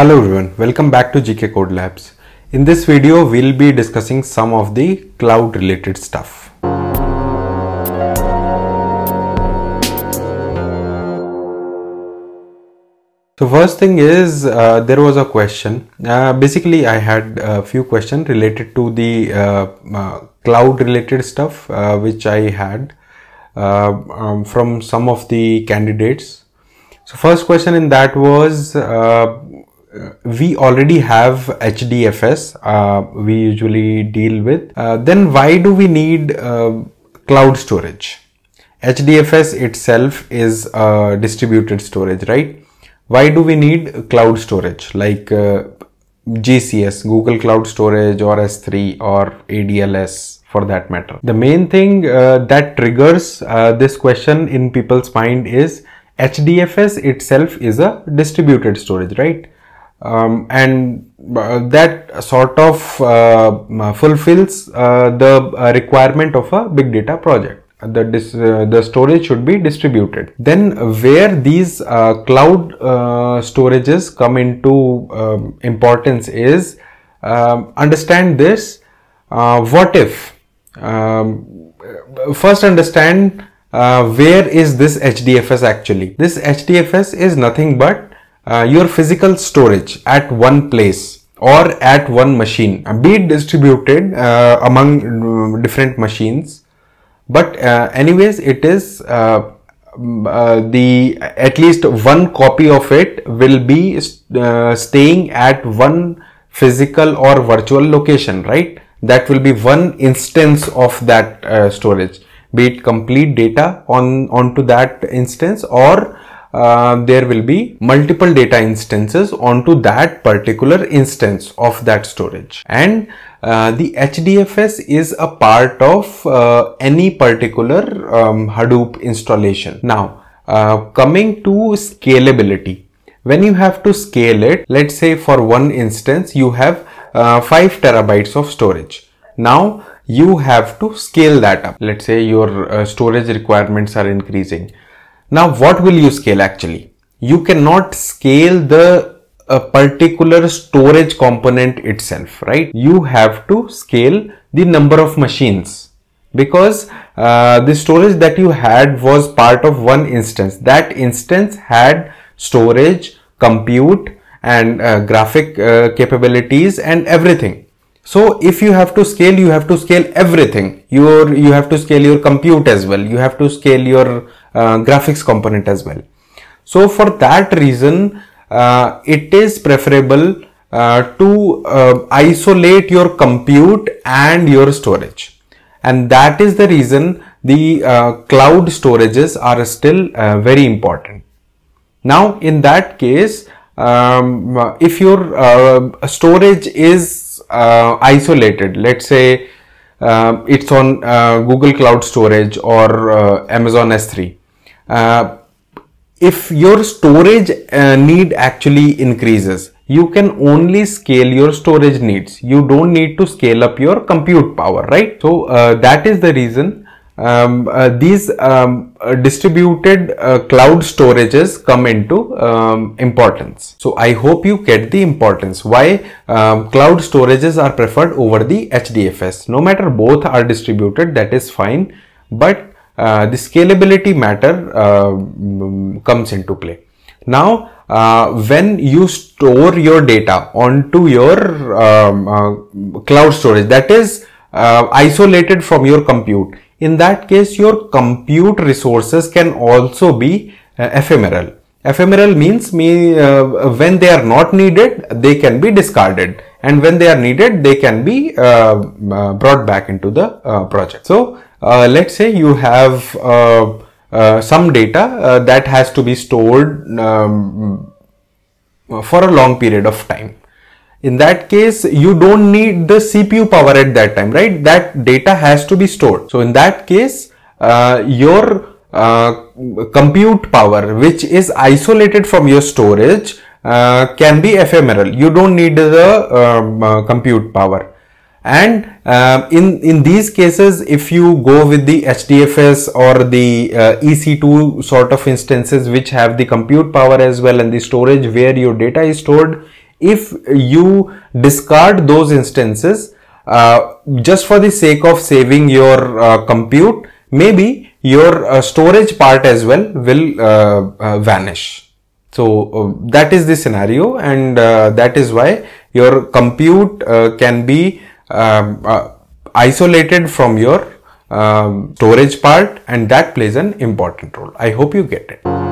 Hello everyone, welcome back to GK Code Labs. In this video, we'll be discussing some of the cloud related stuff. So first thing is uh, there was a question. Uh, basically, I had a few questions related to the uh, uh cloud related stuff uh, which I had uh, um, from some of the candidates. So first question in that was uh, uh, we already have HDFS, uh, we usually deal with, uh, then why do we need uh, cloud storage? HDFS itself is distributed storage, right? Why do we need cloud storage like uh, GCS, Google Cloud Storage or S3 or ADLS for that matter? The main thing uh, that triggers this question in people's mind is HDFS itself is a distributed storage, right? um, and uh, that sort of uh, fulfills uh, the requirement of a big data project the dis, uh, the storage should be distributed then where these uh, cloud uh, storages come into um, importance is um, understand this what if um, first understand where is this HDFS actually this HDFS is nothing but uh, your physical storage at one place or at one machine uh, be it distributed uh, among mm, different machines but uh, anyways it is uh, mm, uh, the at least one copy of it will be staying at one physical or virtual location right that will be one instance of that storage be it complete data on onto that instance or uh, there will be multiple data instances onto that particular instance of that storage and uh, the HDFS is a part of uh, any particular um, Hadoop installation. Now uh, coming to scalability when you have to scale it let's say for one instance you have uh, 5 terabytes of storage now you have to scale that up let's say your storage requirements are increasing now what will you scale actually? You cannot scale the uh, particular storage component itself, right? You have to scale the number of machines because uh, the storage that you had was part of one instance. That instance had storage, compute and uh, graphic uh, capabilities and everything. So if you have to scale, you have to scale everything. Your, you have to scale your compute as well. You have to scale your uh, graphics component as well. So for that reason, uh, it is preferable uh, to isolate your compute and your storage. And that is the reason the cloud storages are still very important. Now in that case, um, if your uh, storage is uh, isolated let's say uh, it's on google cloud storage or amazon s3 uh, if your storage uh, need actually increases, you can only scale your storage needs. You don't need to scale up your compute power, right? So uh, that is the reason um, uh, these um, uh, distributed uh, cloud storages come into um, importance. So I hope you get the importance why um, cloud storages are preferred over the HDFS. No matter both are distributed, that is fine. But uh, the scalability matter uh, comes into play. Now, uh, when you store your data onto your um, uh, cloud storage that is uh, isolated from your compute in that case your compute resources can also be uh, ephemeral ephemeral means me when they are not needed they can be discarded and when they are needed they can be uh, uh, brought back into the uh, project. So let's say you have some data that has to be stored um, for a long period of time in that case you don't need the cpu power at that time right that data has to be stored so in that case uh, your uh, compute power which is isolated from your storage uh, can be ephemeral. You don't need the um, uh, compute power. And uh, in, in these cases, if you go with the HDFS or the uh, EC2 sort of instances which have the compute power as well and the storage where your data is stored, if you discard those instances just for the sake of saving your compute, maybe your storage part as well will vanish. So uh, that is the scenario and uh, that is why your compute uh, can be um, uh, isolated from your um, storage part and that plays an important role. I hope you get it.